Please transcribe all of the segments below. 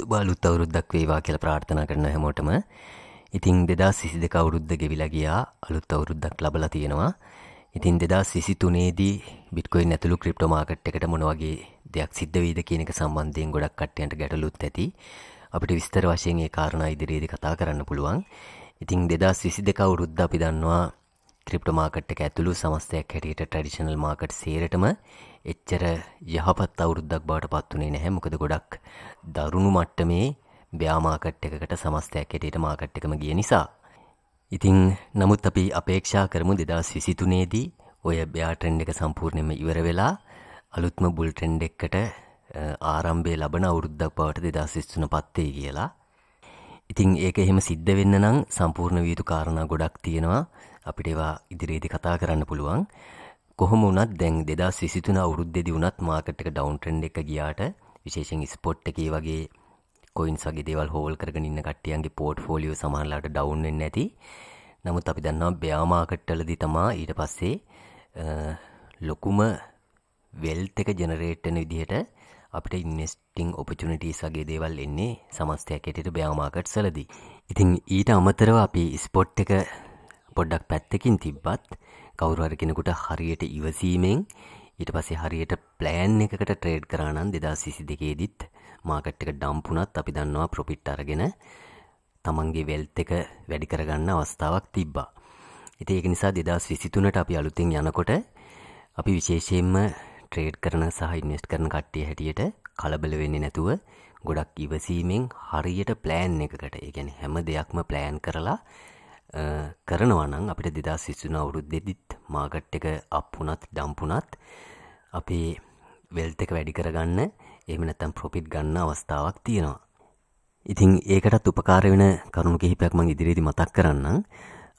සුබ අලුත් අවුරුද්දක් වේවා කියලා ප්‍රාර්ථනා කරන හැමෝටම. ඉතින් 2022 අවුරුද්ද ගෙවිලා ගියා. අලුත් අවුරුද්දක් ලැබලා තියෙනවා. ඉතින් 2023 දී බිට්කොයින් ඇතුළු ක්‍රිප්ටෝ මාකට් එකට මොන වගේ දෙයක් සිද්ධ වෙයිද කියන එක සම්බන්ධයෙන් ගොඩක් කට්ටියන්ට ගැටලුත් ඇති. අපිට විස්තර වශයෙන් ඒ කාරණා ඉදිරියේදී කතා කරන්න පුළුවන්. ඉතින් 2022 අවුරුද්ද අපි දන්නවා ක්‍රිප්ටෝ මාකට් එක ඇතුළු සමස්තයක් හැටියට ට්‍රැඩිෂනල් මාකට් සේරටම එච්චර යහපත් අවුරුද්දක් බවට පත්වනේ නැහැ මොකද ගොඩක් දරුණු මට්ටමේ බ්‍යාමාකට් එකකට සමස්තයක් ඇටට මාකට් එකම ගිය නිසා. ඉතිං නමුත් අපි අපේක්ෂා කරමු දෙදස් විසිතුනේදී ඔය බ්‍යාට්‍රෙන්ඩ් එක සම්පූර්ණයම ඉවර වෙලා අලුත්ම බුල්ටෙන්ඩ් එක්කට ආරම්භය ලබන අවුරුද්දක් බවට දෙදස් විස්තුන පත්තේ කියලා. ඉතිං ඒක එහෙම සිද්ධ වෙන්න නම් සම්පූර්ණ වියතු කාරණා ගොඩක් තියෙනවා අපිට ඒවා ඉදිරියේදි කතා කරන්න පුළුවන්. කොහොම වුණත් දැන් 2023 අවුරුද්දේදී වුණත් මාකට් එක ඩවුන් ට්‍රෙන්ඩ් එක ගියාට විශේෂයෙන් ස්පොට් එකේ වගේ කොයින්ස් වගේ දේවල් හෝල් කරගෙන ඉන්න කට්ටියන්ගේ පෝට්ෆෝලියෝ සමහරලාට ඩවුන් වෙන්නේ නැති. නමුත් අපි දන්නවා බෙයා මාකට් වලදී තමයි ඊට පස්සේ ලොකුම වෙල්ත් එක ජෙනරේට් වෙන විදිහට අපිට ඉන්වෙස්ටිං ඔපචුනිටිස් වගේ දේවල් එන්නේ සමස්තයක් හැටියට බෙයා මාකට්ස් වලදී. ඉතින් ඊට අමතරව අපි ස්පොට් එක පොඩ්ඩක් පැත්තකින් තිබ්බත් කවුරු හරි කෙනෙකුට හරියට ඉවසීමෙන් ඊට පස්සේ හරියට ප්ලෑන් එකකට ට්‍රේඩ් කරා නම් 2022 ෙදිත් මාකට් එක ඩම්ප් වුණත් අපි දන්නවා ප්‍රොෆිට් අරගෙන තමන්ගේ වෙල්ත් එක වැඩි කරගන්න අවස්ථාවක් තිබ්බා. ඉතින් ඒක නිසා 2023ට අපි අලුතින් යනකොට අපි විශේෂයෙන්ම ට්‍රේඩ් කරන සහ ඉන්වෙස්ට් කරන කට්ටිය හැටියට කලබල වෙන්නේ නැතුව ගොඩක් ඉවසීමෙන් හරියට ප්ලෑන් එකකට ඒගැන හැම දෙයක්ම ප්ලෑන් කරලා කරනවනං අපිට දෙදා සිස්සුන අවුරුද්දෙදිත් මාකට් එක අප් වුණත් ඩම්ප් වුණත් අපි වෙල්ත් එක වැඩි කරගන්න එහෙම නැත්නම් ප්‍රොෆිට් ගන්න අවස්ථාවක් තියෙනවා. ඉතින් ඒකටත් උපකාර වෙන කරුණු කිහිපයක් මම ඉදිරියේදී මතක් කරන්නම්.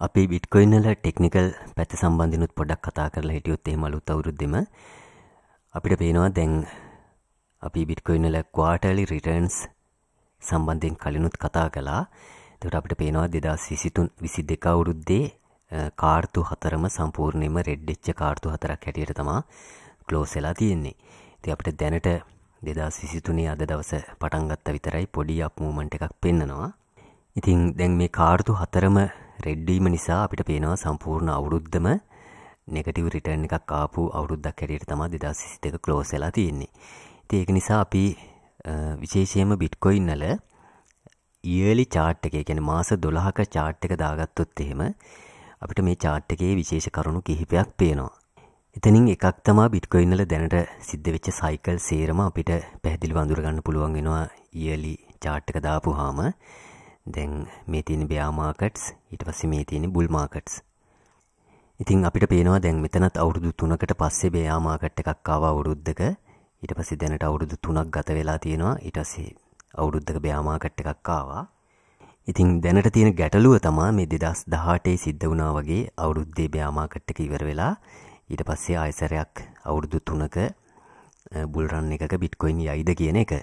අපි බිට්කොයින් වල ටෙක්නිකල් පැත්ත සම්බන්ධිනුත් පොඩ්ඩක් කතා කරලා හිටියොත් එහෙම අලුත් අවුරුද්දෙම අපිට පේනවා දැන් අපි බිට්කොයින් වල ක්වාටර්ලි රිටර්න්ස් සම්බන්ධයෙන් කලිනුත් කතා කළා. එතකොට අපිට පේනවා 2023 22 අවුරුද්දේ කාර්තු හතරම සම්පූර්ණයෙන්ම රෙඩ්ඩිච්ච කාර්තු හතරක් හැටියට තමා ක්ලෝස් වෙලා තියෙන්නේ. ඉතින් අපිට දැනට 2023 අද දවස පටන් ගත්ත විතරයි පොඩි අප් මූවමන්ට් එකක් පෙන්නනවා. ඉතින් දැන් මේ කාර්තු හතරම රෙඩ් වීම නිසා අපිට පේනවා සම්පූර්ණ අවුරුද්දම නෙගටිව් රිටර්න් එකක් ආපු අවුරුද්දක් හැටියට තමයි 2022 ක්ලෝස් වෙලා තියෙන්නේ. ඉතින් ඒක නිසා අපි විශේෂයෙන්ම බිට්කොයින් වල ඊයර්ලි chart එකේ කියන්නේ මාස 12ක chart එක දාගත්තොත් එහෙම අපිට මේ chart එකේ විශේෂ කරුණු කිහිපයක් පේනවා. එතනින් එකක් තමයි Bitcoin වල දැනට සිද්ධ වෙච්ච cycle සේරම අපිට පැහැදිලිව අඳුර ගන්න පුළුවන් වෙනවා yearly chart එක දාපුවාම. දැන් මේ තියෙන bear markets ඊට පස්සේ මේ තියෙන bull markets. ඉතින් අපිට පේනවා දැන් මෙතනත් අවුරුදු 3කට පස්සේ bear market එකක් ආවා අවුරුද්දක. ඊට පස්සේ දැනට අවුරුදු 3ක් ගත වෙලා තියෙනවා. ඊට පස්සේ අවුරුද්දක bear market එකක් ආවා. ඉතින් දැනට තියෙන ගැටලුව තමා මේ 2018 සිද්ධ වුණා වගේ අවුරුද්දේ බෑ මාකට් එක ඉවර වෙලා ඊට පස්සේ ආයසරයක් අවුරුදු 3ක බුල් රන් එකක බිට්කොයින් යයිද කියන එක.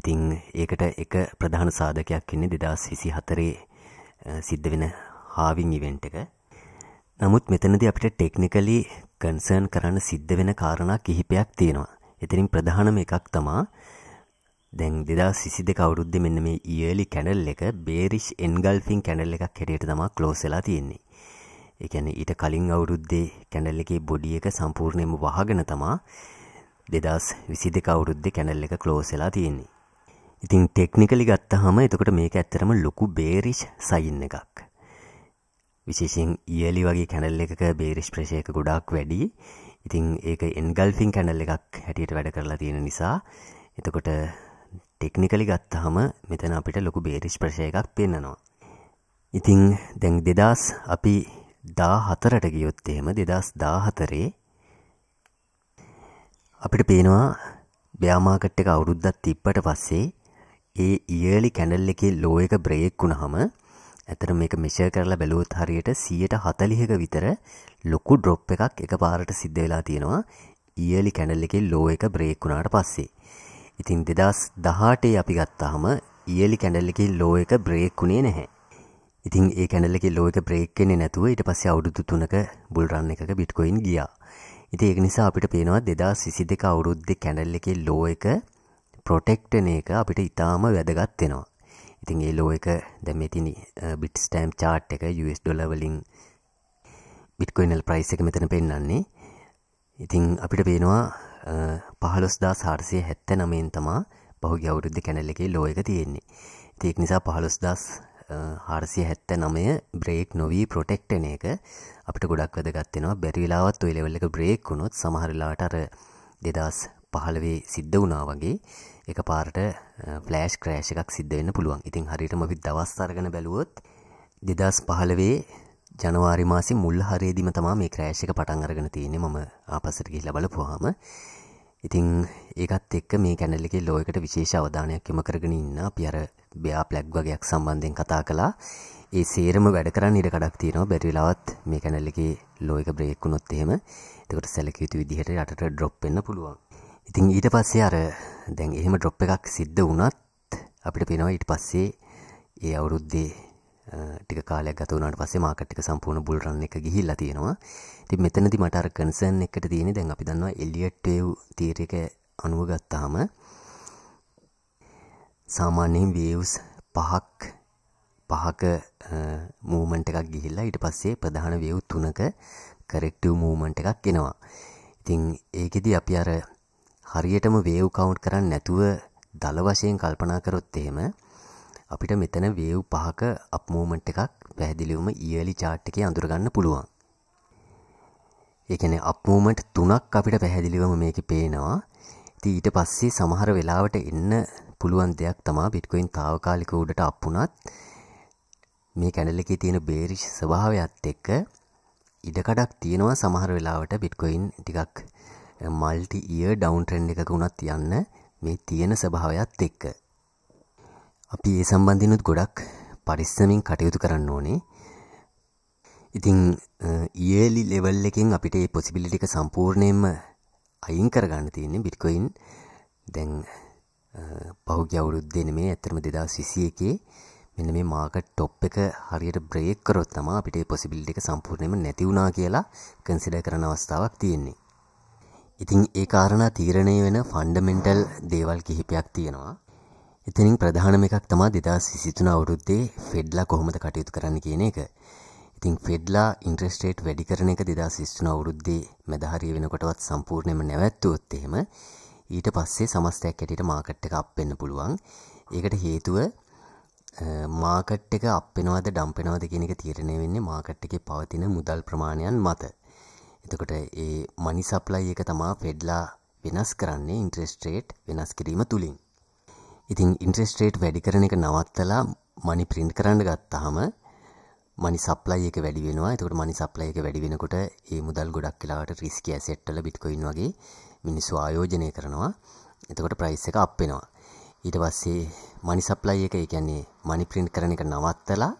ඉතින් ඒකට එක ප්‍රධාන සාධකයක් වෙන්නේ 2024 සිද්ධ වෙන හාවින් ඉවෙන්ට් එක. නමුත් මෙතනදී අපිට ටෙක්නිකලි කන්සර්න් කරන්න සිද්ධ වෙන කාරණා කිහිපයක් තියෙනවා. එතනින් ප්‍රධානම එකක් තමා දැන් දෙදා සිසි දෙක අවුරුද්ද මෙන්න මේ ඉයලි කැනල් එක බේරිෂ් එන්ගල්ෆින් කැනල් එකක් හැටියට තමා ක්ලෝසලා තියෙන්නේ එකන ඊට කලින් අවුරුද්දේ කැනල් එකේ බොඩිය එක සම්පූර්ණයම වහගෙන තමා දෙදස් විසි දෙක අවුරුද්ද කැනල් එක ක්ලෝසලා තියෙන්නේ ඉතින් ටෙක්නිකලි ගත්ත හම එතකොට මේක ඇත්තරම ලොකු බේරිෂ් සයින් එකක් විශේෂෙන් ඉයලි වගේ කැනල් එකක බේරිෂ් ප්‍රශයක ගොඩක් වැඩි ඉතින් ඒක එන්ගල්ෆින් කැනල් එකක් හැටියට වැඩ කරලා තියෙන නිසා එතකොට ටෙක්නිකලි ගත්තහම මෙතන අපිට ලොකු බේරිස් ප්‍රශය එකක් පෙන්නනවා. ඉතිං දැන් දෙදස් අපි දා හතරට ගියොත් එහෙම දෙදස් දා හතරේ අපිට පේනවා බ්‍යාමාකට් එක අවුරුද්දත් තිප්පට පස්සේ ඒ ඉයලි කැනල් එකේ ලෝ එක බ්‍රේක් වුණහම ඇතර මේක මෙෂර් කරලා බැලුවොත් හරියට 140ක විතර ලොකු ඩ්‍රොප් එකක් එකපාරට සිද්ධ වෙලා තියෙනවා ඉයලි කැනල් එකේ ලෝ එක බ්‍රේක් වුණාට පස්සේ ඉතින් දෙදස් දහටේ අපි ගත්තාහම ඉයලි කැඩල්ලකි ලෝ එක බ්‍රේක් වුණේ නැහැ ඉතින් ඒ කැඩල්ලකි ලෝ එක බ්‍රේක් කෙනෙ නැතුව ඊට පස්සේ අවුරුදු තුනක බුල්රන්න එකක බිට්කොයින් ගියා ඉතින් ඒක නිසා අපිට පේනවා දෙදා සිසි දෙක අවුරුද්දේ කැඩල් එකේ ලෝ එක ප්‍රොටෙක්ටන එක අපිට ඉතාම වැදගත් වෙනවා ඉතින් ඒ ලෝ එක දැම තිනි බිට් ස්ටෑම් චාට් එක US ඩොලවලින් බිට්කොයිනල් ප්‍රයිස් එක මෙතන පෙන්න්නන්නේ ඉතින් අපිට පේනවා පහළොස්දා සාර්සිය හැත්ත නමෙන් තමා පහුගේ අවුරුද්ධ කැනල්ල එකේ ලෝ එක තියෙන්නේ තියක් නිසා පහළොස්දස් හාරසිය හැත්ත නමය බ්‍රේක් නොවී ප්‍රොටෙක්ටන එක අපිට ගොඩක් වැදගත්වෙනවා බැරිවෙලාවත් ඔයි ලෙවල්ල එක බ්‍රේක් වුණොත් සමහරලාට අර දෙදස් පහළවේ සිද්ධ වුණා වගේ එක පාරට ෆලෑෂ් ක්‍රෑශ් එකක් සිද්ධ වෙන්න පුළුවන් ඉතින් හරිටම විත් දවස්තරගෙන බැලුවොත් දෙදස් පහළවේ ජනවාරි මාසේ මුල් හරේදිම තමා මේ ක්‍රෑශ් එක පටන් අරගෙන තියෙන්නේ මම ආපස්සට ගිහිල්ලා බලපුවාම. ඉතින් ඒකත් එක්ක මේ කැනල් එකේ ලෝ එකට විශේෂ අවධානයක් යොමු කරගෙන ඉන්න අපි අර බෙයා ප්ලැග් වගේක් සම්බන්ධයෙන් කතා කළා. ඒ සේරම වැඩ කරන්න ඉඩ කඩක් තියෙනවා බැරි වෙලාවත් මේ කැනල් එකේ ලෝ එක බ්‍රේක් වුණොත් එහෙම. එතකොට සැලකිය යුතු විදිහට යටට ඩ්‍රොප් වෙන්න පුළුවන්. ඉතින් ඊට පස්සේ අර දැන් එහෙම ඩ්‍රොප් එකක් සිද්ධ වුණත් අපිට පේනවා ඊට පස්සේ ඒ අවුරුද්දේ ටික කාලයක් ගත වුණාට පස්සේ මාකට් එක සම්පූර්ණ බුල් රන් එක ගිහිල්ලා තියෙනවා. ඉතින් මෙතනදි මට අර කන්සර්න් එකට තියෙන්නේ දැන් අපි දන්නවා එලියට් වේව් තියරි එක අනුව ගත්තාම සාමාන්‍යයෙන් වේව්ස් පහක් පහක මූමන්ට් එකක් ගිහිල්ලා ඊට පස්සේ ප්‍රධාන වේව් තුනක කරෙක්ටිව් මූමන්ට් එකක් එනවා. ඉතින් ඒකෙදි අපි අර හරියටම වේව් කවුන්ට් කරන්නේ නැතුව දල වශයෙන් කල්පනා කරොත් එහෙම අපිට මෙතන වේව් පහක අප් මූවමන්ට් එකක් පැහැදිලිවම ඊයර්ලි chart එකේ අඳුර ගන්න පුළුවන්. ඒ කියන්නේ අප් මූවමන්ට් තුනක් අපිට පැහැදිලිවම මේකේ පේනවා. ඉතින් ඊට පස්සේ සමහර වෙලාවට එන්න පුළුවන් දෙයක් තමයි Bitcoin తాවකාලික උඩට අප් වුණත් මේ කැන්ඩල් එකේ තියෙන bearish ස්වභාවයත් එක්ක ඉඩකඩක් තියෙනවා සමහර වෙලාවට Bitcoin ටිකක් multi year down trend එකක උනත් යන්න මේ තියෙන ස්වභාවයත් එක්ක. අපි ඒ සම්බන්ධිනුත් ගොඩක් පරිස්සමින් කටයුතු කරන්න ඕනේ. ඉතින් ඊයලි ලෙවල් එකෙන් අපිට මේ පොසිබිලිටි එක සම්පූර්ණයෙන්ම අයින් කරගන්න තියෙන්නේ බිට්කොයින් දැන් පහුගිය අවුරුද්දේ නෙමේ ඇත්තටම 2021 මෙන්න මේ මාකට් টොප් එක හරියට බ්‍රේක් කරොත් තමයි අපිට මේ පොසිබිලිටි එක සම්පූර්ණයෙන්ම නැති වුණා කියලා කන්සිඩර් කරන අවස්ථාවක් තියෙන්නේ. ඉතින් ඒ කාරණා තීරණය වෙන ෆන්ඩමෙන්ටල් දේවල් කිහිපයක් තියෙනවා. එතනින් ප්‍රධානම එකක් තමා දෙදස් සිතුන අවුරුද්දේ ෆෙඩ්ලා කොහොමද කටයුතු කරන්න කියන එක. ඉතින් ෆෙඩ්ලා ඉන්ට්‍රස්ටේට් වැඩි කරන එක දෙදස් සිස්තුන අවුරුද්දේ මැදහරිය වෙනකොටවත් සම්පූර්ණයම නැවැත්තුවොත් එහෙම ඊට පස්සේ සමස්තයක් ඇටට මාකට් එක අප්වෙන්න පුළුවන්. ඒකට හේතුව මාකට් එක අපෙනවද ඩම්පෙනවද කියන එක තීරණය වෙන්නේ මාකට් එකේ පවතින මුදල් ප්‍රමාණයන් මත. එතකොට ඒ මනි සප්ලයි එක තමා ෆෙඩ්ලා වෙනස් කරන්නේ ඉන්ට්‍රස්ට්‍රේට් වෙනස් කිරීම තුළින්. ඉතින් ඉන්ට්‍රෙස්ට් රේට් වැඩි කරන එක නවත්තලා මනි print කරන්න ගත්තාම මනි සප්ලයි එක වැඩි වෙනවා. එතකොට මනි සප්ලයි එක වැඩි වෙනකොට ඒ මුදල් ගොඩක් වෙලාවට රිස්කි ඇසෙට් වල බිට්කොයින් වගේ මිනිස්සු ආයෝජනය කරනවා. එතකොට price එක up වෙනවා. ඊට පස්සේ මනි සප්ලයි එක ඒ කියන්නේ මනි print කරන එක නවත්තලා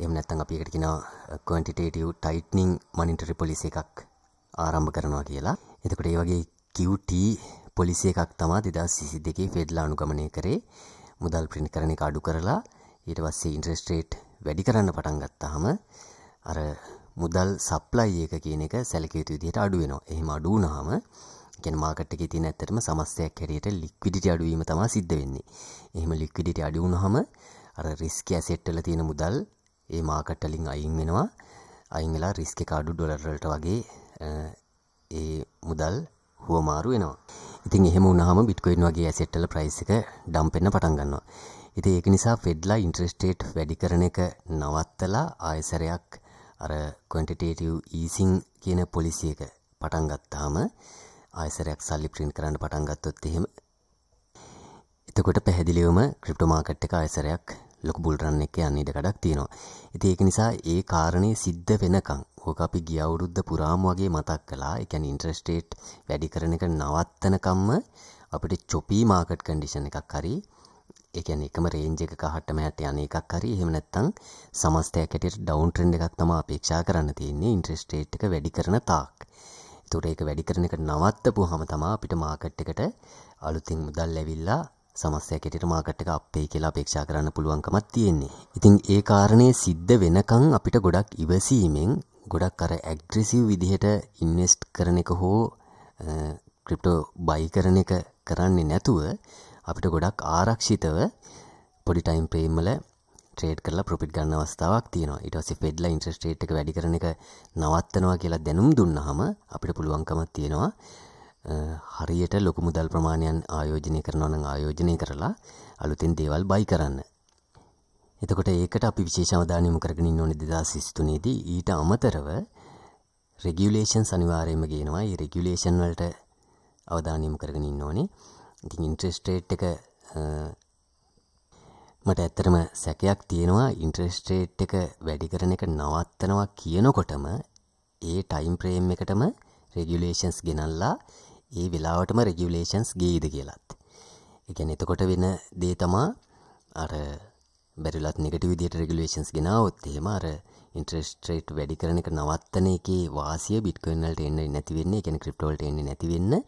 එහෙම නැත්නම් අපි ඒකට කියනවා quantitative tightening monetary policy එකක් ආරම්භ කරනවා කියලා. එතකොට ඒ වගේ QT පොලිසිය එකක් තමා දෙදා සිසි දෙකේ ෆෙඩ්ලා අනුගමනය කරේ මුදල් ප්‍රින්ට් කරන එක අඩු කරලා ඊට පස්සේ ඉන්ට්‍රෙස්ට් රේට් වැඩි කරන්න පටන් ගත්තාම අර මුදල් සප්ලයි එක කියන එක සැලකිය යුතු විදිහට අඩු වෙනවා. එහෙම අඩු වුණාම කියන්නේ මාකට් එකේ තියෙන ඇත්තටම සමස්තයක් හැටියට ලික්විඩිටි අඩු වීම තමයි සිද්ධ වෙන්නේ. එහෙම ලික්විඩිටි අඩු වුණාම අර රිස්ක් ඇසෙට් වල තියෙන මුදල් ඒ මාකට් වලින් අයින් වෙනවා. අයින් වෙලා රිස්ක් එක අඩු ඩොලර් වලට වගේ ඒ මුදල් හුවමාරු වෙනවා. ඉතින් එහෙම වුණාම බිට්කොයින් වගේ ඇසෙට් වල ප්‍රයිස් එක ඩම්ප් වෙන්න පටන් ගන්නවා. ඉතින් ඒක නිසා ෆෙඩ්ලා ඉන්ට්‍රස්ට් රේට් වැඩි කරන එක නවත්තලා ආයසරයක් අර quantitative easing කියන පොලිසි එක පටන් ගත්තාම ආයසරයක් සල්ලි print කරන්න පටන් ගත්තොත් එහෙම එතකොට පැහැදිලිවම ක්‍රිප්ටෝ මාකට් එක ආයසරයක් ලොකු බුල් රන් එක යන්න ඉඩ කඩක් තියෙනවා. ඉතින් ඒක නිසා ඒ කාරණේ සිද්ධ වෙනකන් ඕක අපි ගිය අවුරුද්ද පුරාම වගේ මතක් කළා. ඒ කියන්නේ ඉන්ටරෙස්ට් රේට් වැඩි කරන එක නවත්තනකම්ම අපිට චොපි මාකට් කන්ඩිෂන් එකක් හරි ඒ කියන්නේ එකම රේන්ජ් එකක හට්ටම යට යන එකක් හරි එහෙම නැත්නම් සමස්තයක් හැටියට ඩවුන් ට්‍රෙන්ඩ් එකක් තමයි අපේක්ෂා කරන්න තියෙන්නේ ඉන්ටරෙස්ට් රේට් එක වැඩි කරන තාක්. ඒතකොට ඒක වැඩි කරන එක නවත්තපුවාම තමයි අපිට මාකට් එකට අලුතින් මුදල් ලැබිලා සමස්තයක් ඇටියට මාකට් එක අපේ කියලා අපේක්ෂා කරන්න පුළුවන්කමක් තියෙන්නේ. ඉතින් ඒ කාරණේ සිද්ධ වෙනකන් අපිට ගොඩක් ඉවසීමෙන් ගොඩක් අර ඇග්‍රෙසිව් විදිහට ඉන්වෙස්ට් කරන එක හෝ ක්‍රිප්ටෝ බයි කරන එක කරන්නේ නැතුව අපිට ගොඩක් ආරක්ෂිතව පොඩිටයිම් ප්‍රේම්මල ට්‍රේඩ් කරලා ප්‍රොපිට් ගන්න අවස්ථාවක් තියෙනවා ඊට පස්සේ ෆෙඩ්ලා ඉන්ට්‍රස්ට් රේට් එක වැඩි කරන එක නවත්තනවා කියලා දැනුම් දුන්නාම අපිට පුළුවන්කමක් තියෙනවා හරියට ලොකු මුදල් ප්‍රමාණයන් ආයෝජනය කරනවා නම් ආයෝජනය කරලා අලුතෙන් දේවල් බයි කරන්න එතකොට ඒකට අපි විශේෂ අවධානයමු කරගෙන ඉන්න ඕනේ 2023 ඊට අමතරව රෙගියුලේෂන්ස් අනිවාර්යයෙන්ම ගේනවා. මේ රෙගියුලේෂන් වලට අවධානයමු කරගෙන ඉන්න ඕනේ. ඉතින් ඉන්ට්‍රස්ට් රේට් එක මට ඇත්තටම සැකයක් තියෙනවා ඉන්ට්‍රස්ට් රේට් එක වැඩි කරන එක නවත්තනවා කියනකොටම ඒ ටයිම් ෆ්‍රේම් එකටම රෙගියුලේෂන්ස් ගෙනල්ලා ඒ වෙලාවටම රෙගියුලේෂන්ස් ගේයිද කියලත්. ඒ කියන්නේ එතකොට වෙන දේ තමා අර බැරිලත් නිගටි විදිහට රෙගුලේෂන්ස් ගෙනාවොත් එහෙම අර ඉන්ට්‍රස්ට් රේට් වැඩි කරන එක නවත්තන එකේ වාසිය බිට්කොයින් වලට එන්නේ නැති වෙන්නේ, ඒ කියන්නේ ක්‍රිප්ටෝ වලට එන්නේ නැති වෙන්නේ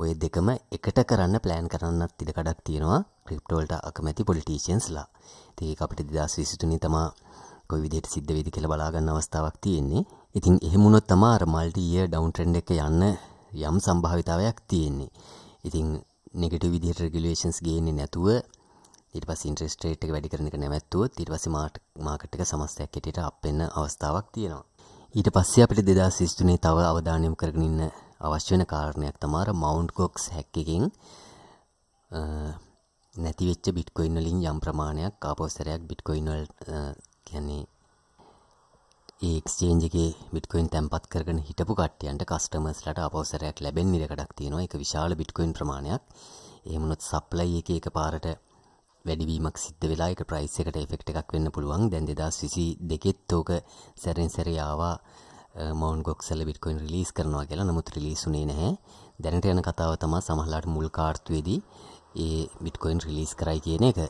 ඔය දෙකම එකට කරන්න ප්ලෑන් කරන්නත් ඉඩ කඩක් තියෙනවා ක්‍රිප්ටෝල්ට අකමැති පොලිටීෂන්ස්ලා ඒක අපිට දෙදස් විසිටුනි තමා කොයි විදිහට සිද්ධ වෙයිද කියලා බලාගන්න අවස්ථාවක් තියෙන්නේ. ඉතින් එහෙම වුණොත් තමයි අර මල්ටි ඊයර් ඩවුන් ට්‍රෙන්ඩ් එක යන්න යම් සම්භාවිතාවයක් තියෙන්නේ. ඉතින් නෙගටිව් විදිහට රෙගියුලේෂන්ස් ගේන්නේ නැතුව ඊට පස් ඉන්ට්‍රෙස්ට රේට් එක වැඩි කරන එක නැවැත්තුවත් ඊට පස්සේ මාට මාකට් එක සමස්තයක් හැටියට අප් වෙන අවස්ථාවක් තියෙනවා ඊට පස්සේ අපිට 2023 තව අවධානය යොමු කරගෙන ඉන්න අවශ්‍ය වෙන කාරණයක් තමයි මවුන්ට් කොක්ස් හැක් එකෙන් නැති වෙච්ච බිට්කොයින් වලින් යම් ප්‍රමාණයක් ආපෝස්තරයක් බිට්කොයින් වල කියන්නේ ඒ එක්ස්චේන්ජ් එකේ බිට්කොයින් තැන්පත් කරගෙන හිටපු කට්ටියන්ට කස්ටමර්ස්ලට ආපෝස්තරයක් ලැබෙන්න ඉඩකඩක් තියෙනවා ඒක විශාල බිට්කොයින් ප්‍රමාණයක් එහෙම වුණොත් සප්ලයි එකේ එකපාරට වැඩිවීමක් සිද්ධ වෙලා ඒක ප්‍රයිස් එකට ඉෆෙක්ට් එකක් වෙන්න පුළුවන් දැන් 2022ත් ඕක සැරෙන් සැර ආවා මවුන් ගොක්සල බිට්කොයින් රිලීස් කරනවා කියලා නමුත් රිලීස් උනේ නැහැ දැනට යන කතාව තමයි සමහරලාට මුල් කාර්තුවේදී ඒ බිට්කොයින් රිලීස් කරයි කියන එක.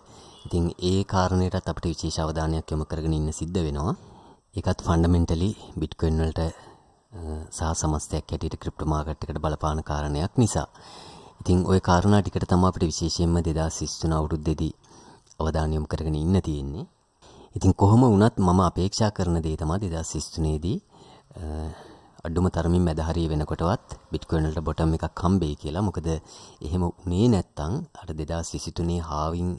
ඉතින් ඒ කාරණයටත් අපිට විශේෂ අවධානයක් යොමු කරගෙන ඉන්න සිද්ධ වෙනවා. ඒකත් ෆන්ඩමෙන්ටලි බිට්කොයින් වලට සහ සමස්තයක් හැටියට ක්‍රිප්ටෝ මාකට් එකට බලපාන කාරණයක් නිසා. ඉතින් ওই කාරණා ටිකට තමයි අපිට විශේෂයෙන්ම 2023 අවුරුද්දේදී අවධානය යොමු කරගෙන ඉන්න තියෙන්නේ. ඉතින් කොහොම වුණත් මම අපේක්ෂා කරන දේ තමයි 2023 දී අඩුම තරමින් මැද හරිය වෙනකොටවත් බිට්කොයින් වලට බොටම් එකක් හම්බෙයි කියලා. මොකද එහෙම උනේ නැත්තම් අර 2023 හාවින්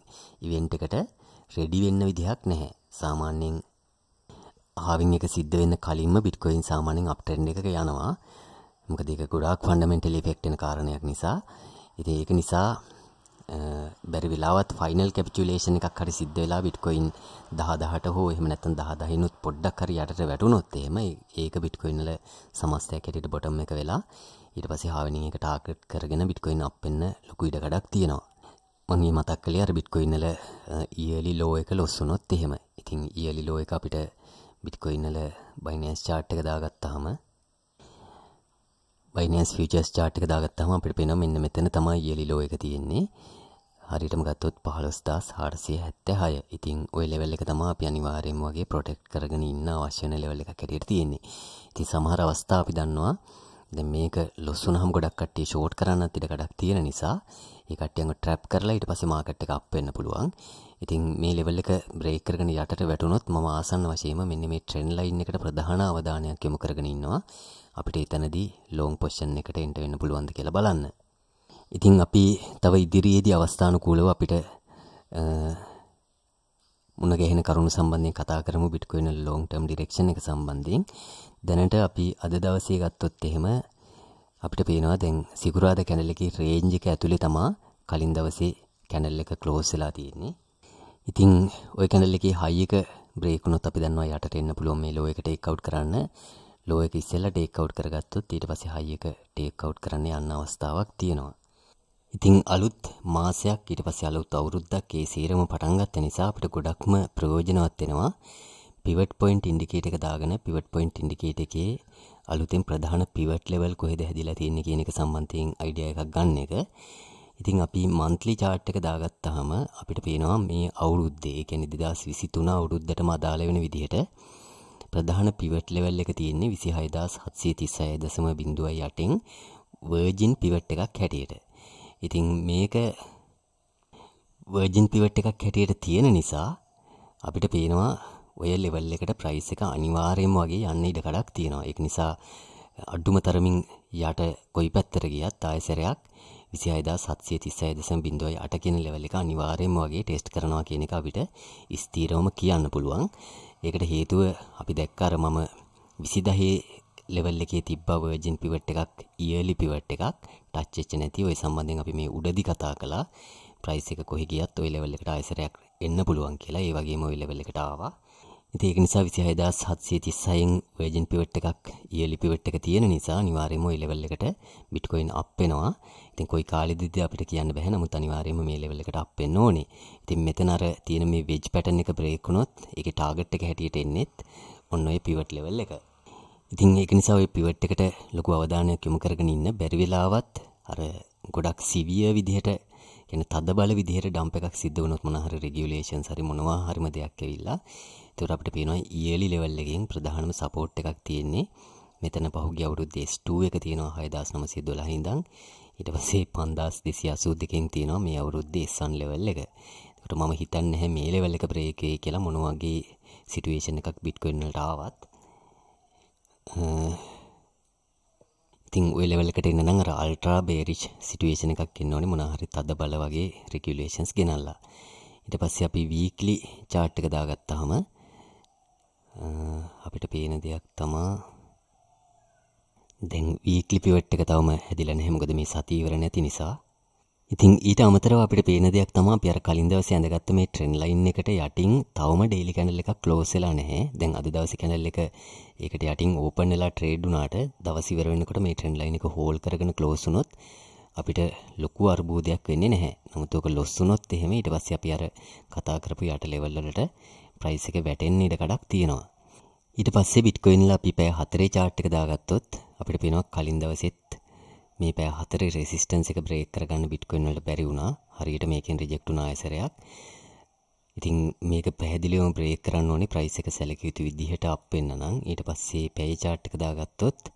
ඉවෙන්ට් එකට රෙඩි වෙන්න විදිහක් නැහැ. සාමාන්‍යයෙන් හාවින් එක සිද්ධ වෙන්න කලින්ම බිට්කොයින් සාමාන්‍යයෙන් අප්ට්‍රෙන්ඩ් එකක යනවා. මොකද ඒක ගොඩාක් ෆන්ඩමෙන්ටල් ඉෆෙක්ට් වෙන කාරණයක් නිසා. ඉතින් ඒක නිසා බැරි වෙලාවත් ෆයිනල් කැපිචුලේෂන් එකක් හරි සිද්ධ වෙලා බිට්කොයින් 10000ට හෝ එහෙම නැත්නම් 10000නුත් පොඩ්ඩක් හරි යටට වැටුනොත් එහෙම ඒක බිට්කොයින් වල සමස්තයක් හැටියට බොටම් එක වෙලා ඊට පස්සේ හාවෙනින් එක ටාගට් කරගෙන බිට්කොයින් අප් වෙන්න ලොකු ඉඩකඩක් තියෙනවා. මගේ මතක් කළේ අර බිට්කොයින්නල ඉයලි ලෝ එක ලොස්සුනොත් එහෙම ඉතින් ඉයලි ලෝ එක අපිට බිට්කොයින්නල බයිනස් චාට් එක දාගත්තාම බයිනස් ෆියචස් චාට් එක දාගත්තාම අපිට පෙනවා මෙන්න මෙතන තමයි ඉයලි ලෝ එක තියෙන්නේ හරිටම ගත්තොත් පහළොස්දස් හාරසිය හැත්ත හය ඉතින් ඔය ලෙවල් එක තමා අපි අනිවාරයෙන් වගේ ප්‍රොටෙක්් කරගෙන ඉන්න අවශ්‍යන ලෙවල් එක කැටියට තියෙන්නේ ඉති සමහර අවස්ථා අපි දන්නවා ද මේක ලොස්සුනහම් ගොඩක් කට්ටිය ෂෝට් කරන්න තිට ගඩක් තියෙන නිසා ඒකටයම ට්‍රප් කරලා ඉට පස මාකට් එක අපවෙන්න පුළුවන් ඉතින් මේ ලෙවල් එක බ්‍රේකරගෙන යටට වැටුණොත් ම ආසන්න වශයම මෙන්න මේ ට්‍රෙන් ලයින් එකට ප්‍රධාන අවධානයක් යොමු කරගෙන ඉන්නවා අපිට එතනදී ලෝං පොෂන් එකට එන්ට වෙන්න පුළුවන්ද කියලා බලන්න ඉතින් අපි තව ඉදිරියේදී අවස්ථානුකූලව අපිට මුණ ගැහෙන කරුණු සම්බන්ධයෙන් කතා කරමු බිට්කොයින් වල long term direction එක සම්බන්ධයෙන්. දැනට අපි අද දවසේ ගත්තොත් එහෙම අපිට පේනවා දැන් සිකුරාදා කැනල් එකේ රේන්ජ් එක ඇතුලේ තමා කලින් දවසේ කැනල් එක ක්ලෝස් වෙලා තියෙන්නේ. ඉතින් ওই කැනල් එකේ හයි එක බ්‍රේක් වුණොත් අපි දන්නවා යටට එන්න පුළුවන් මේ ලෝ එක ටේක් අවුට් කරන්න. ලෝ එක ඉස්සෙල්ලා ටේක් අවුට් කරගත්තොත් ඊට පස්සේ හයි එක ටේක් අවුට් කරන්න යන්න අවස්ථාවක් තියෙනවා. ඉතින් අලුත් මාසයක් ඊට පස්සේ අලුත් අවුරුද්දක් ඒ සීරම පටන් ගත්ත නිසා අපිට ගොඩක්ම ප්‍රයෝජනවත් වෙනවා pivot point indicator එක දාගෙන pivot point indicator එකේ අලුතෙන් ප්‍රධාන pivot level කොහෙද හැදිලා තියෙන්නේ කියන එක සම්බන්ධයෙන් idea එකක් ගන්න එක. ඉතින් අපි monthly chart එක දාගත්තාම අපිට පේනවා මේ අවුරුද්දේ ඒ කියන්නේ 2023 අවුරුද්දටම අදාළ වෙන විදිහට ප්‍රධාන pivot level එක තියෙන්නේ 26736.08න් virgin pivot එකක් හැටියට. ඉතින් මේක වර්ජන් පිවට් එකක් හැටියට තියෙන නිසා අපිට පේනවා ඔය ලෙවල් එකට ප්‍රයිස් එක අනිවාර්යයෙන්ම වගේ යන්න ඉඩ කඩක් තියෙනවා. ඒක නිසා අඩුම තරමින් යට කොයි පැත්තට ගියත් ආයෙ සැරයක් 26736.8 කියන ලෙවල් එක අනිවාර්යයෙන්ම වගේ ටෙස්ට් කරනවා කියන එක අපිට ස්ථිරවම කියන්න පුළුවන්. ඒකට හේතුව අපි දැක්ක අර මම 2010 ලෙවල් එකේ තිබ්බ වර්ජන් පිවට් එකක් ඊයර්ලි පිවට් එකක් ටච් වෙච්ච නැති ඔය සම්බන්ධයෙන් අපි මේ උඩදි කතා කළා ප්‍රයිස් එක කොහෙ ගියත් ওই ලෙවල් එකට ආයෙසරයක් එන්න පුළුවන් කියලා ඒ වගේම ওই ලෙවල් එකට ආවා ඉතින් ඒක නිසා 26736න් වර්ජන් පිවට් එකක් ඊයලි පිවට් එක තියෙන නිසා අනිවාර්යයෙන්ම ওই ලෙවල් එකට බිට්කොයින් අප් වෙනවා ඉතින් කොයි කාලෙදිද අපිට කියන්න බැහැ නමුත් අනිවාර්යයෙන්ම මේ ලෙවල් එකට අප් වෙන්න ඕනේ ඉතින් මෙතන අර තියෙන මේ වෙජ් පැටර්න් එක බ්‍රේක් වුණොත් ඒකේ ටාගට් එක හැටියට එන්නේත් ඔන්න ඔය පිවට් ලෙවල් එක ඉතින් ඒක නිසා ඔය පිවට් එකට ලොකු අවධානයක් යොමු කරගෙන ඉන්න බැරි වෙලාවත් අර ගොඩක් සිවිය විදිහට ගැන තද බල විදිහට ඩම්ප එකක් සිද්ධ වනොත් මොනහර රෙගියලේෂන් සරි මොනවා හරිම දෙයක් ඇවිල්ලා තුර අපට පේනවා ඒලි ලෙවල් එකෙන් ප්‍රධානම සපෝට් එකක් තියෙන්නේ මෙතන පහුගේ අවුරුද්දේ ස්ටූ එක තියෙනවා හයදස් නමසේ දොලා හිඳං ඊට පස්සේ පන්දස් දෙසි අසූ දෙකෙන් තියෙනවා මේ අවුරුද්දේ සන් ලෙවල් එක එතකොට මම හිතන්නේ නැහැ මේ ලෙවල් එක බ්‍රේක් වෙයි කියලා මොන වගේ සිටුේෂන් එකක් බිට්කොයින් වලට ආවත් ඉතින් ඔය ලෙවල් එකට එන්න නම් අර අල්ට්‍රා බේරිච් සිටුේෂන් එකක් එන්න ඕනේ මොනවා හරි තද බල වගේ රෙගියුලේෂන්ස් ගෙනල්ලා. ඊට පස්සේ අපි වීක්ලි chart එක දාගත්තාම අපිට පේන දෙයක් තමා දැන් වීක්ලි පිවට් එක තවම හැදිලා නැහැ මොකද මේ සතිය ඉවර නැති නිසා. ඉතින් ඊට අමතරව අපිට පේන දෙයක් තමයි අපි අර කලින් දවසේ ඇඳගත්ත මේ ට්‍රෙන්ඩ් ලයින් එකට යටින් තවම ඩේලි කැනල් එක ක්ලෝස් වෙලා නැහැ. දැන් අද දවසේ කැනල් එක ඒකට යටින් ඕපන් වෙලා ට්‍රේඩ් වුණාට දවස් ඉවර වෙනකොට මේ ට්‍රෙන්ඩ් ලයින් එක හෝල්ඩ් කරගෙන ක්ලෝස් වුණොත් අපිට ලොකු අර්බුදයක් වෙන්නේ නැහැ. නමුත් ඕක ලොස් වුණොත් එහෙම ඊට පස්සේ අපි අර කතා කරපු යට ලෙවල් වලට ප්‍රයිස් එක වැටෙන්න ඉඩ කඩක් තියෙනවා. ඊට පස්සේ බිට්කොයින්ලා අපි පැය 4 චාට් එක දාගත්තොත් අපිට පේනවා කලින් දවසෙත් මේ පෑ හතරේ රෙසිස්ටන්ස් එක බ්‍රේක් කරගන්න බිට්කොයින් වලට බැරි වුණා. හරියට මේකෙන් රිජෙක්ට් වුණා ආයසරයක්. ඉතින් මේක පැහැදිලිවම බ්‍රේක් කරන්න ඕනේ ප්‍රයිස් එක සැලකිය යුතු විදිහට අප් වෙන්න නම්. ඊට පස්සේ පැය chart එක දාගත්තොත්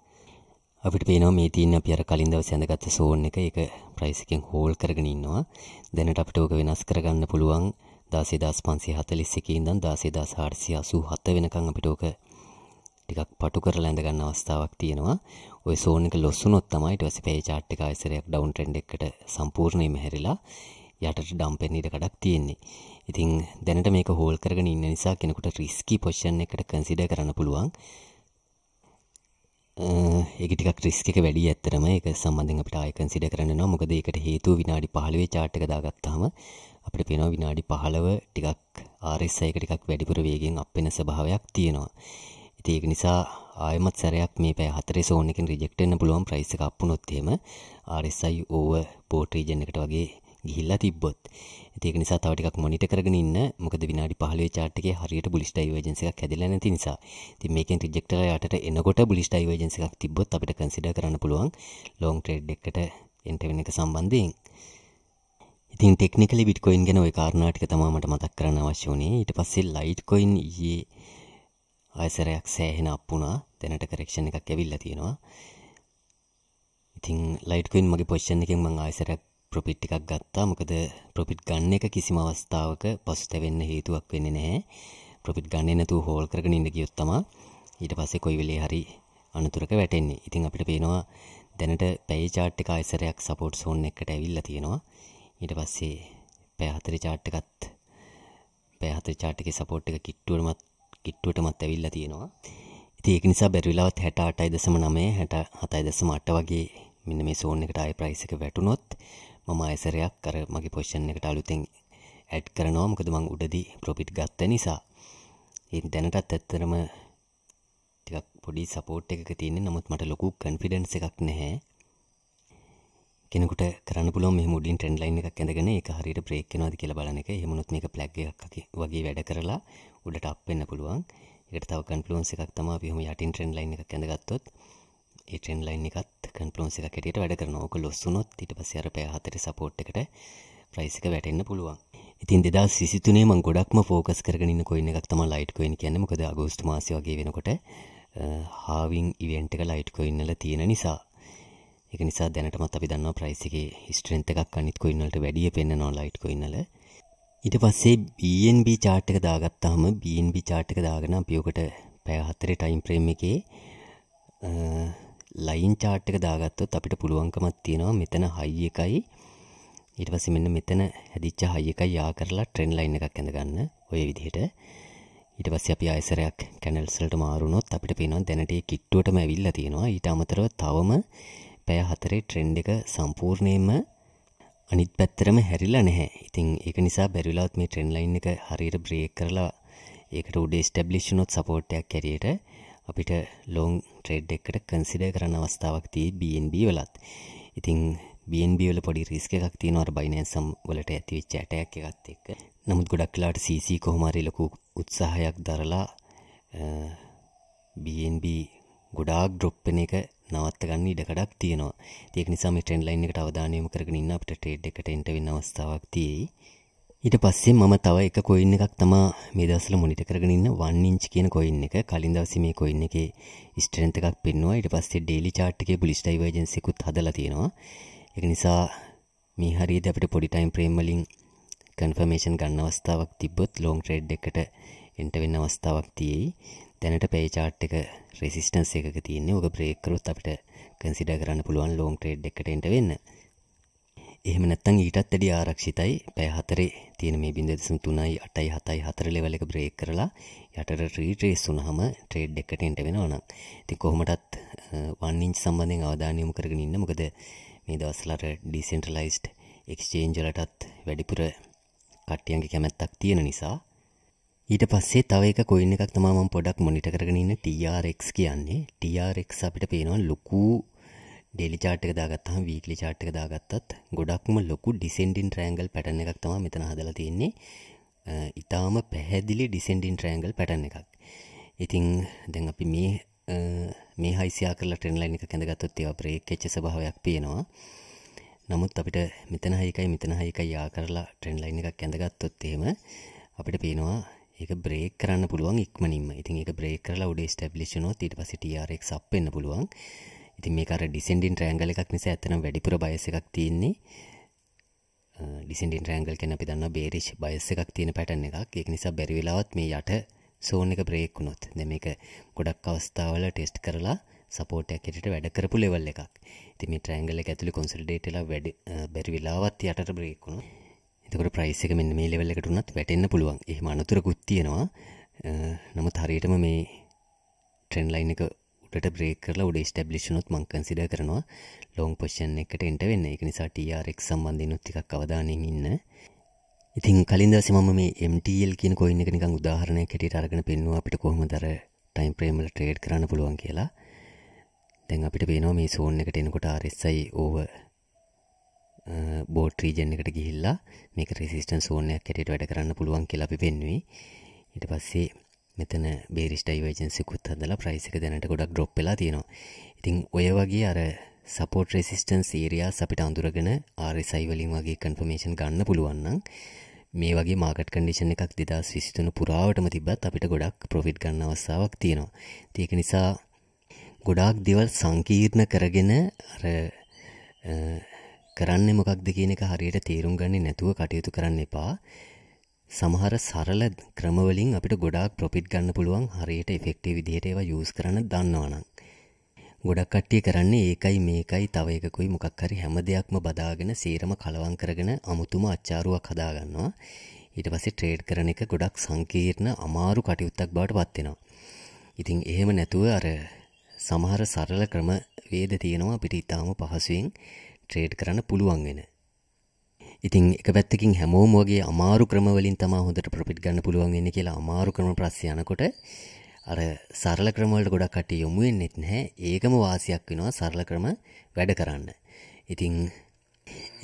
අපිට පේනවා මේ තියෙන අපි අර කලින් දවසේ ඇඳගත්ත සෝන් එක ඒක ප්‍රයිස් එකෙන් හෝල් කරගෙන ඉන්නවා. දැනට අපිට ඕක වෙනස් කරගන්න පුළුවන්. 16541 ඉඳන් 16887 වෙනකන් අපිට ඕක ටිකක් පටු කරලා ඇඳ ගන්න අවස්ථාවක් තියෙනවා. ওই සෝන් එක ලොස් වුණොත් තමයි ඊට පස්සේ පේජ් chart එක ආයෙසරයක් down trend එකකට සම්පූර්ණයෙන්ම හැරිලා යටට ඩම්ප් වෙන්න ඉඩ කඩක් තියෙන්නේ. ඉතින් දැනට මේක හෝල් කරගෙන ඉන්න නිසා කෙනෙකුට රිස්කි පොසිෂන් එකකට කන්සිඩර් කරන්න පුළුවන්. ඒක ටිකක් රිස්ක් එක වැඩි ඇත්තටම ඒක සම්බන්ධයෙන් අපිට ආයෙ කන්සිඩර් කරන්න වෙනවා. මොකද ඒකට හේතුව විනාඩි 15 chart එක දාගත්තාම අපිට පේනවා විනාඩි 15 ටිකක් RSI එක ටිකක් වැඩිපුර වේගයෙන් අප් වෙන ස්වභාවයක් තියෙනවා. ඉතින් ඒක නිසා ආයෙමත් සැරයක් මේ පැය 4 සෝන් එකෙන් රිජෙක්ට් වෙන්න පුළුවන් ප්‍රයිස් එක අප් වුණොත් එහෙම RSI over port region එකට වගේ ගිහිල්ලා තිබ්බොත්. ඉතින් ඒක නිසා තව ටිකක් මොනිටර් කරගෙන ඉන්න. මොකද විනාඩි 15 chart එකේ හරියට bullish divergence එකක් හැදෙලා නැති නිසා. ඉතින් මේකෙන් reject කරලා යටට එනකොට bullish divergence එකක් තිබ්බොත් අපිට consider කරන්න පුළුවන් long trade එකකට enter වෙන එක සම්බන්ධයෙන්. ඉතින් ටෙක්නිකලි බිට්කොයින් ගැන ওই කාරණා ටික තමයි මට මතක් කරන්න අවශ්‍ය වුණේ. ඊට පස්සේ ලයිට්කොයින් ඊයේ ආයසරයක් සෑහෙන අප්පුුණා තැනට කරෙක්ෂණ එකක් ඇවිල්ල තියෙනවා ඉතින් ලයිටකුවන් මගේ පොෂ්ෂන් එකෙන් මං ආයසරයක් ප්‍රොපිට් එකක් ගත්තා මොකද ප්‍රොපිට් ගන්න එක කිසිම අවස්ථාවක පසුතැවෙන්න හේතුවක් වෙන්නේ නැහැ ප්‍රොපිට් ගන්න නැතුව හෝල් කරගෙන ඉන්න ගියොත් තමයි ඊට පස්සේ කොයි වෙලේ හරි අනතුරක වැටෙන්නේ. ඉතින් අපිට පේනවා දැනට පැය chart එක ආයසරයක් support zone එකකට ඇවිල්ලා තියෙනවා. ඊට පස්සේ පැය 4 chart එකත් පැය 4 chart එකේ support එක කිට්ටුවලමත් කිට්ටුවටමත් ඇවිල්ලා තියෙනවා. ඉතින් ඒක නිසා බැරි වෙලාවත් 68.9 67.8 වගේ මෙන්න මේ zone එකට ආයෙ price එක වැටුනොත් මම ආයෙසරයක් අර මගේ position එකට අලුතෙන් add කරනවා. මොකද මම උඩදී profit ගත්ත නිසා. ඉතින් දැනටත් ඇත්තටම ටිකක් පොඩි support එකක තියෙන්නේ. නමුත් මට ලොකු confidence එකක් නැහැ. කෙනෙකුට කරන්න පුළුවන් මෙහෙම උඩින් ට්‍රෙන්ඩ් ලයින් එකක් ඇඳගෙන ඒක හරියට බ්‍රේක් වෙනවද කියලා බලන එක. එහෙම වුණොත් මේක ප්ලැග් එකක් වගේ වැඩ කරලා උඩට අප් වෙන්න පුළුවන්. ඒකට තව කන්ෆ්ලුවන්ස් එකක් තමයි අපි එහෙම යටින් ට්‍රෙන්ඩ් ලයින් එකක් ඇඳගත්තොත් ඒ ට්‍රෙන්ඩ් ලයින් එකත් කන්ෆ්ලුවන්ස් එකක් හැටියට වැඩ කරනවා. ඕක ලොස් වුණොත් ඊට පස්සේ අර පැය හතරේ සපෝට් එකට ප්‍රයිස් එක වැටෙන්න පුළුවන්. ඉතින් 2023 මම ගොඩක්ම ෆෝකස් කරගෙන ඉන්න coin එකක් තමයි Litecoin කියන්නේ. මොකද අගෝස්තු මාසය වගේ වෙනකොට halving event එක Litecoin වල තියෙන නිසා. ඒක නිසා දැනටමත් අපි දන්නවා ප්‍රයිස් එකේ ස්ට්‍රෙන්ත් එකක් අනිත් coin වලට වැඩිය පෙන්නනවා Litecoin වල. ඊට පස්සේ BNB chart එක දාගත්තාම BNB chart එක දාගෙන අපි ඔකට පැය 4 time frame එකේ ලයින් chart එක දාගත්තොත් අපිට පුළුවන්කමක් තියෙනවා මෙතන high එකයි ඊට පස්සේ මෙන්න මෙතන හැදිච්ච high එකයි යා කරලා trend line එකක් ඇඳ ගන්න ওই විදිහට ඊට පස්සේ අපි ආයසරයක් කැනල්ස් වලට මාරු වුණොත් අපිට පේනවා දැනට ඒ කිට්ටුවටම ඇවිල්ලා තියෙනවා ඊට අමතරව තවම පැය 4 trend එක සම්පූර්ණයෙන්ම අනිත් පැත්තරම හැරිලා නැහැ. ඉතින් ඒක නිසා බැරිලාවත් මේ ට්‍රෙන්ඩ් ලයින් එක හරියට බ්‍රේක් කරලා ඒකට උඩ ස්ටැබ්ලිෂ් වුණොත් සපෝට් එකක් ඇරියට අපිට ලොන් ට්‍රේඩ් එකකට කන්සිඩර් කරන්න අවස්ථාවක් තියෙයි BNB වලත්. ඉතින් BNB වල පොඩි රිස්ක් එකක් තියෙනවා අර Binance වලට ඇතිවෙච්ච ඇටැක් එකත් එක්ක. නමුත් ගොඩක් වෙලාවට CC කොහොම හරි ලොකු උත්සාහයක් දරලා BNB ගොඩාක් ඩ්‍රොප් වෙන එක නවත්තගන්න ඉඩකඩක් තියෙනවා. ඒක නිසා මේ ට්‍රෙන්ඩ් ලයින් එකට අවධානය යොමු කරගෙන ඉන්න අපිට ට්‍රේඩ් එකට එන්ටර් වෙන්න අවස්ථාවක් තියෙයි. ඊට පස්සේ මම තව එක කොයින් එකක් තමා මේ දවස්වල මොනිටර් කරගෙන ඉන්න 1 inch කියන කොයින් එක. කලින් දවසේ මේ කොයින් එකේ ස්ට්‍රෙන්ත් එකක් පෙන්නුවා. ඊට පස්සේ ඩේලි chart එකේ bullish divergence එකකුත් හදලා තියෙනවා. ඒක නිසා මේ හරියට අපිට පොඩි time frame වලින් කන්ෆර්මේෂන් ගන්න අවස්ථාවක් තිබ්බොත් ලොන් ට්‍රේඩ් එකට එන්ට වෙන්න අවස්ථාවක් තියෙයි. දැනට පේචාට් එක රෙසිස්ටන්ස් එකක තියන්නේ ඕක බ්‍රේක්කරුත් අපිට කන්සිඩ කරන්න පුළුවන් ලෝන් ට්‍රේඩ් එකට වෙන්න එහෙම නැත්තං ඊටත් ඇඩි ආරක්ෂිතයි පැහතරේ තියෙන මේ බින්දසුම් තුනයි අටයි හතයි හතර ලෙවල එක බ්‍රේක් කරලා යටට රීට්‍රේස් වුනහම ට්‍රේඩ් එකට එන්ට වෙනවනම් ඉතින් කොහොමටත් වන්ඉංච් සම්බන්ධයෙන් අවධානය යොමු කරගෙන ඉන්න මොකද මේ දවස්වලට ඩිසෙන්ට්‍රලයිස්ඩ් එක්ස්චේන්ජ් වලටත් වැඩිපුර කට්ටියන්ගේ කැමැත්තක් තියෙන නිසා ඊට පස්සේ තව එක කොයින් එකක් තමයි මම පොඩක් මොනිටර් කරගෙන ඉන්නේ TRX කියන්නේ TRX අපිට පේනවා ලොකු daily chart එක දාගත්තාම weekly chart එක දාගත්තත් ගොඩක්ම ලොකු descending triangle pattern එකක් තමයි මෙතන හදලා තියෙන්නේ ඊටාම පැහැදිලි descending triangle pattern එකක්. ඉතින් දැන් අපි මේ මේ හයිසියා කරලා ට්‍රෙන්ඩ් ලයින් එක කැඳගත්තොත් ඒවා බ්‍රේක් වෙච්ච ස්වභාවයක් පේනවා. නමුත් අපිට මෙතන හයිකයි මෙතන හයිකයි ආ කරලා ට්‍රෙන්ඩ් ලයින් එකක් කැඳගත්තොත් එහෙම අපිට පේනවා එක බ්‍රේක් කරන්න පුළුවන් ඉක්මනින්ම ඉතින් එක බ්‍රේක් කරලා උඩේ ස්ටැබ්ලිෂ් වුණොත් ඊට පස්සේ TRX අප් වෙන්න පුළුවන් ඉතින් මේක අර ඩිසෙන්ඩින් ට්‍රයැන්ගල් එකක් නිසා ඇත්තනම් වැඩිපුර බයස් එකක් තියෙන්නේ ඩිසෙන්ඩින් ට්‍රයැන්ගල් කියන්නේ අපි දන්නවා බේරිෂ් බයස් එකක් තියෙන පැටර්න් එකක් ඒක නිසා බැරි වෙලාවත් මේ යට සෝන් එක බ්‍රේක් වුණොත් දැන් මේක ගොඩක් අවස්ථාවල ටෙස්ට් කරලා සපෝට් එකක් හිටියට වැඩ කරපු ලෙවල් එකක් ඉතින් මේ ට්‍රයැන්ගල් එක ඇතුලේ කොන්සොලිඩේට් වෙලා වැඩි බැරි වෙලාවත් යටට බ්‍රේක් වුණා එතකොට ප්‍රයිස් එක මෙන්න මේ ලෙවල් එකට උනත් වැටෙන්න පුළුවන්. එහෙම අනතුරකුත් තියෙනවා. නමුත් හරියටම මේ ට්‍රෙන්ඩ් ලයින් එක උඩට බ්‍රේක් කරලා උඩ ස්ටැබ්ලිෂ් වුණොත් මම කන්සිඩර් කරනවා ලොං පොසිෂන් එකකට එන්ටර් වෙන්න. ඒක නිසා TRX සම්බන්ධයෙන් උත් ටිකක් අවධානයෙන් ඉන්න. ඉතින් කලින් දවසේ මම මේ MTL කියන coin එක නිකන් උදාහරණයක් හැටියට අරගෙන පෙන්නුවා අපිට කොහොමද අර ටයිම් ෆ්‍රේම් වල ට්‍රේඩ් කරන්න පුළුවන් කියලා. දැන් අපිට පේනවා මේ සෝන් එකට එනකොට RSI over බෝට් රීජනකට ගිහිල්ලා මේක රෙසිස්ටන් සෝනයක් කැටට වැඩ කරන්න පුළුවන් කියලපි පෙන්වේ ඉට පස්සේ මෙතන බේරිස් ඩයිවජන්සිකුත් හදලා ප්‍රයිස් එක දැනට ගොඩක් ඩොප් වෙලා තියෙනවා ඉතින් ඔය වගේ අර සපෝට් රෙසිස්ටන් සීරයා අපිට අඳුරගෙන ආරිසයි වලින් වගේ කන්ෆර්මේෂන් ගන්න පුළුවන්නම් මේ වගේ මාකට් කඩිෂන් එකක් දෙදස් විසිතුන පුරාවටම තිබත් අපිට ගොඩක් ප්‍රොෆිට් ගන්න අවස්සාාවක් තියෙනවා තියක නිසා ගොඩාක් දෙවල් සංකීර්ණ කරගෙන කරන්න මොකක්ද කියන එක හරියට තේරුම් ගන්නේ නැතුව කටයුතු කරන්න එපා. සමහර සරල ක්‍රමවලින් අපිට ගොඩාක් ප්‍රොෆිට් ගන්න පුළුවන් හරියට ඉෆෙක්ටිව් විදිහට ඒවා යූස් කරන්න දන්නවනම්. ගොඩක් කට්ටිය කරන්නේ ඒකයි මේකයි තව එකකුයි මොකක් හරි හැම දෙයක්ම බදාගෙන සේරම කලවම් කරගෙන අමුතුම අච්චාරුවක් හදාගන්නවා. ඊට පස්සේ ට්‍රේඩ් කරන එක ගොඩක් සංකීර්ණ අමාරු කටයුත්තක් බවට පත් වෙනවා. ඉතින් එහෙම නැතුව අර සමහර සරල ක්‍රම වේද තියෙනවා අපිට ඉතාම පහසුවෙන් ට්‍රේඩ් කරන්න පුළුවන් වෙන. ඉතින් එක පැත්තකින් හැමෝම වගේ අමාරු ක්‍රමවලින් තමා හොඳට ප්‍රොෆිට් ගන්න පුළුවන් වෙන්නේ කියලා අමාරු ක්‍රම ප්‍රස්සේ යනකොට අර සරල ක්‍රමවලට ගොඩක් කට්ටිය යොමු වෙන්නෙත් නැහැ. ඒකම වාසියක් වෙනවා සරල ක්‍රම වැඩ කරන්න. ඉතින්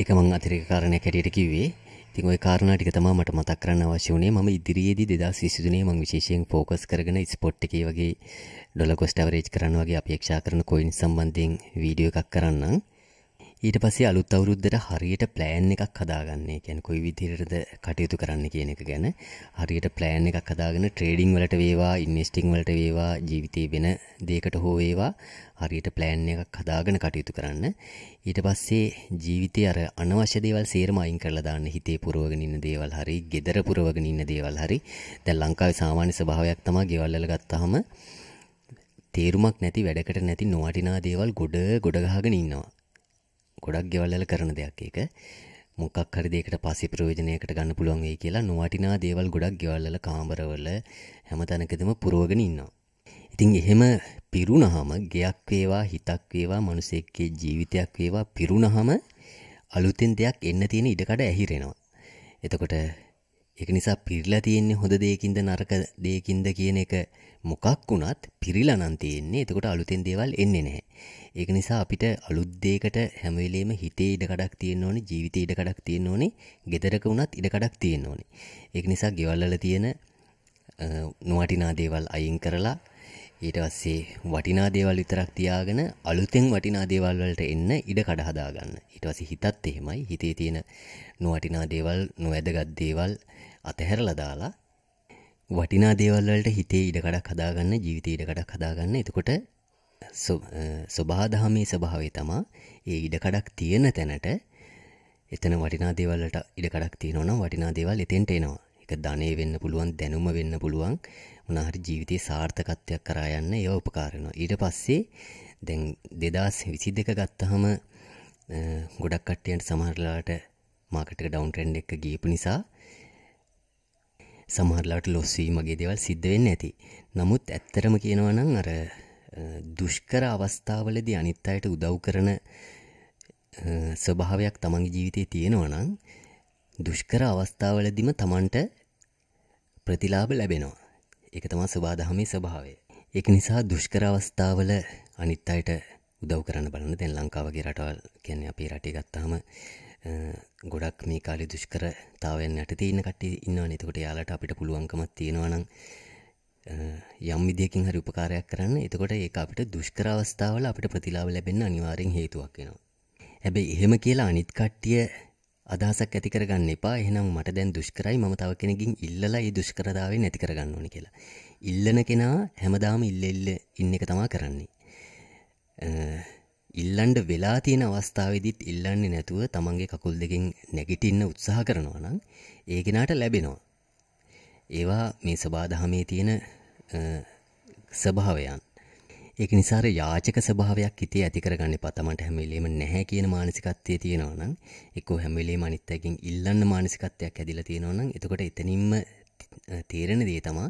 ඒක මම අතිරේක කාරණයක් හැටියට කිව්වේ. ඉතින් ওই කාරණා ටික තමයි මට මතක් කරන්න අවශ්‍ය වුණේ. මම ඉදිරියේදී 2023 නේ මම විශේෂයෙන් ෆෝකස් කරගෙන ස්පොට් එකේ වගේ ඩොලර් කොස්ට් ඇවරේජ් කරන්න වගේ අපේක්ෂා කරන කොයින් සම්බන්ධයෙන් වීඩියෝ එකක් කරන්නම්. ඊට පස්සේ අලුත් අවුරුද්දට හරියට ප්ලෑන් එකක් හදාගන්නේ කියන්නේ කොයි විදිහටද කටයුතු කරන්න කියන එක ගැන හරියට ප්ලෑන් එකක් හදාගෙන ට්‍රේඩිං වලට වේවා ඉන්වෙස්ටිං වලට වේවා ජීවිතේ වෙන දෙයකට හෝ වේවා හරියට ප්ලෑන් එකක් හදාගෙන කටයුතු කරන්න ඊට පස්සේ ජීවිතේ අර අනවශ්‍ය දේවල් සේරම අයින් කරලා දාන්න හිතේ පුරවගෙන ඉන්න දේවල් හරි gedara පුරවගෙන ඉන්න දේවල් හරි දැන් ලංකාවේ සාමාන්‍ය ස්වභාවයක් තමයි ගෙවල් වල ගත්තාම තේරුමක් නැති වැඩකට නැති නොවටිනා දේවල් ගොඩ ගොඩගහගෙන ඉන්නවා. ගොඩක් ගෙවල්වල කරන දෙයක් ඒක. මොකක් හරි දෙයකට පස්සේ ප්‍රයෝජනයකට ගන්න පුළුවන් වෙයි කියලා නොවටිනා දේවල් ගොඩක් ගෙවල්වල කාමරවල හැමතැනකදම පුරවගෙන ඉන්නවා. ඉතින් එහෙම පිරුණාම ගයක් වේවා හිතක් වේවා මිනිසෙක්ගේ ජීවිතයක් වේවා පිරුණාම අලුතෙන් දෙයක් එන්න තියෙන ඉඩකඩ ඇහිරෙනවා. එතකොට ඒක නිසා පිරිලා තියෙන්නේ හොඳ දෙයකින්ද නරක දෙයකින්ද කියන එක මොකක් වුණත් පිරිලා නම් තියෙන්නේ. එතකොට අලුතෙන් දේවල් එන්නේ නැහැ. ඒක නිසා අපිට අලුත් දෙයකට හැම වෙලෙම හිතේ ඉඩ කඩක් තියෙන්න ඕනේ, ජීවිතේ ඉඩ කඩක් තියෙන්න ඕනේ, ගෙදරක වුණත් ඉඩ කඩක් තියෙන්න ඕනේ. ඒක නිසා ගෙවල් වල තියෙන නොවටිනා දේවල් අයින් කරලා ඊට පස්සේ වටිනා දේවල් විතරක් තියාගෙන අලුතෙන් වටිනා දේවල් වලට එන්න ඉඩ කඩ හදාගන්න. ඊට පස්සේ හිතත් එහෙමයි. හිතේ තියෙන නොවටිනා දේවල්, නොවැදගත් දේවල් අතහැරලා දාලා වටිනා දේවල් වලට හිතේ ඉඩකඩක් හදාගන්න ජීවිතේ ඉඩකඩක් හදාගන්න. එතකොට සබහාදහමේ ස්වභාවය තමා ඒ ඉඩකඩක් තියෙන තැනට එතන වටිනා දේවල් වලට ඉඩකඩක් තියෙනවා නම් වටිනා දේවල් එතෙන්ට එනවා. ඒක ධනෙ වෙන්න පුළුවන්, දැනුම වෙන්න පුළුවන්. මොනවා හරි ජීවිතේ සාර්ථකත්වයක් කරා යන්න ඒව උපකාර වෙනවා. ඊට පස්සේ දැන් 2022 ගත්තාම ගොඩක් කට්ටියන්ට සමහරලාට මාකට් එක ඩවුන් ට්‍රෙන්ඩ් එක ගියපු නිසා සමහරලාට ලොස්වීමගේ දේවල් සිද්ධ වෙන්න ඇති. නමුත් ඇත්තරම කියනවා නම් අර දුෂ්කර අවස්ථාවලදී අනිත් අයට උදව් කරන ස්වභාවයක් තමන්ගේ ජීවිතේ තියෙනවා නම් දුෂ්කර අවස්ථාවලදීම තමන්ට ප්‍රතිලාභ ලැබෙනවා. ඒක තමයි සබාදහමේ ස්වභාවය. ඒක නිසා දුෂ්කර අවස්ථාවල අනිත් අයට උදව් කරන්න බලන්න දැන් ලංකාවගේ රටවල් කියන්නේ අපේ රටේ ගත්තාම ගොඩක් මේ කාලේ දුෂ්කරතාවයන් යටතේ ඉන්න කට්ටිය ඉන්නවනේ. එතකොට යාලට අපිට පුළුවන්කමක් තියෙනවා නම් යම් විදියකින් හරි උපකාරයක් කරන්න. එතකොට ඒක අපිට දුෂ්කර අවස්ථාවල අපිට ප්‍රතිලාභ ලැබෙන්න අනිවාර්යෙන් හේතුවක් වෙනවා. හැබැයි එහෙම කියලා අනිත් කට්ටිය අදහසක් ඇති කරගන්න එපා. එහෙනම් මට දැන් දුෂ්කරයි මම තව කෙනකින් ඉල්ලලා ඒ දුෂ්කරතාවය නැති කරගන්න ඕනේ කියලා. ඉල්ලන කෙනා හැමදාම ඉල්ල ඉල්ල ඉන්න එක තමයි කරන්නේ. ඉල්ලන්ඩ වෙලා තියෙන අවස්ථාවදිත් ඉල්ලන්නේ නැතුව තමන්ගේ කකුල් දෙකින් නැගිටින්න උත්සාහ කරනවා නම් ඒගෙනට ලැබෙනවා. ඒවා මේ සබාදහමේ තියෙන ස්භාවයන්. ඒක නිසාර යාචක ස්භාවයක් හිතේ ඇතිකරගන්න පතමට හැමිලීම නැහැ කියන මානසිකත්වය තියෙනවනම් එක හැමිලේ මනිත්තැකින් ඉල්ලන්න මානසිකත්වයක් ඇදිල තියෙනවනම් එතකොට එතනින්ම තේරෙන දේ තමා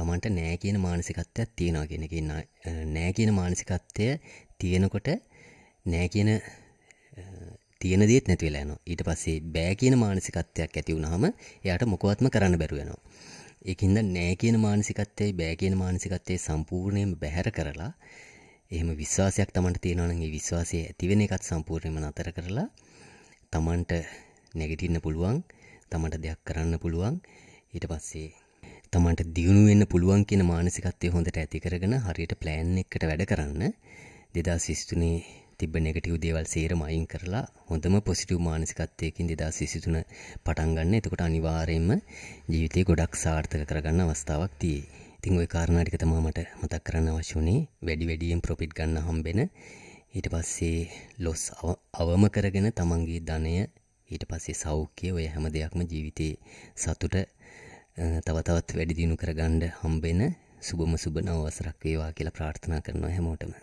තමන්ට නෑ කියන මානසිකත්වයක් තියෙනවා කියෙනකින්න නෑ කියන මානසිකත්වය තියෙනකොට නෑ කියන තියෙන දේත් නැති වෙලා යනවා. ඊට පස්සේ බෑ කියන මානසිකත්වයක් ඇති වුනහම එයාට මොකවත්ම කරන්න බැරුව යනවා. ඒකින්ද නෑ කියන මානසිකත්වයයි බෑ කියන මානසිකත්වයේ සම්පූර්ණයෙන්ම බැහැර කරලා එහෙම විශ්වාසයක් Tamanට තියෙනවා නම් ඒ විශ්වාසය ඇති වෙන එකත් සම්පූර්ණයෙන්ම නතර කරලා Tamanට නැගිටින්න පුළුවන්, Tamanට දෙයක් කරන්න පුළුවන්. ඊට පස්සේ තමන්ට දියුණු වෙන්න පුළුවන් කියන මානසිකත්වය හොඳට ඇති කරගෙන හරියට ප්ලෑන් එකකට වැඩ කරන්න 2023 තිබ්බ නෙගටිව් දේවල් සේරම අයින් කරලා හොඳම පොසිටිව් මානසිකත්වයකින් 2023 පටන් ගන්න. එතකොට අනිවාර්යයෙන්ම ජීවිතේ ගොඩක් සාර්ථක කරගන්න අවස්ථාවක් තියෙයි. ඉතින් ওই කාරණා ටික තමයි මට මතක් කරන්න අවශ්‍ය වුණේ. වැඩි වැඩියෙන් ප්‍රොෆිට් ගන්න හම්බෙන ඊට පස්සේ ලොස් අවම කරගෙන තමන්ගේ ධනය ඊට පස්සේ සෞඛ්‍ය ඔය හැම දෙයක්ම ජීවිතේ සතුට තව තවත් වැඩි දියුණු කරගන්න හම්බෙන සුබම සුබ නව වසරක් වේවා කියලා ප්‍රාර්ථනා කරනවා හැමෝටම.